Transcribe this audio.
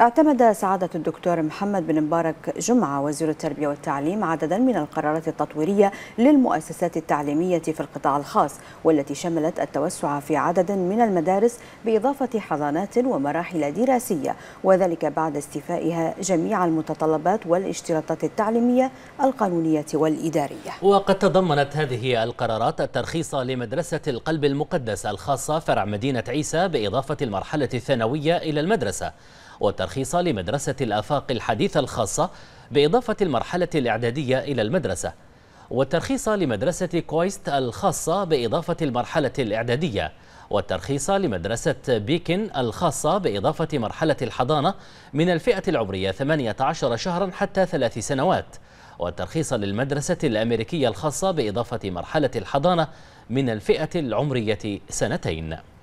اعتمد سعادة الدكتور محمد بن مبارك جمعة وزير التربية والتعليم عددا من القرارات التطويرية للمؤسسات التعليمية في القطاع الخاص والتي شملت التوسع في عدد من المدارس بإضافة حضانات ومراحل دراسية وذلك بعد استيفائها جميع المتطلبات والاشتراطات التعليمية القانونية والإدارية وقد تضمنت هذه القرارات الترخيص لمدرسة القلب المقدس الخاصة فرع مدينة عيسى بإضافة المرحلة الثانوية إلى المدرسة والترخيص لمدرسة الآفاق الحديثة الخاصة بإضافة المرحلة الإعدادية إلى المدرسة والترخيص لمدرسة كويست الخاصة بإضافة المرحلة الإعدادية والترخيص لمدرسة بيكن الخاصة بإضافة مرحلة الحضانة من الفئة العمرية 18 شهرا حتى ثلاث سنوات والترخيص للمدرسة الأمريكية الخاصة بإضافة مرحلة الحضانة من الفئة العمرية سنتين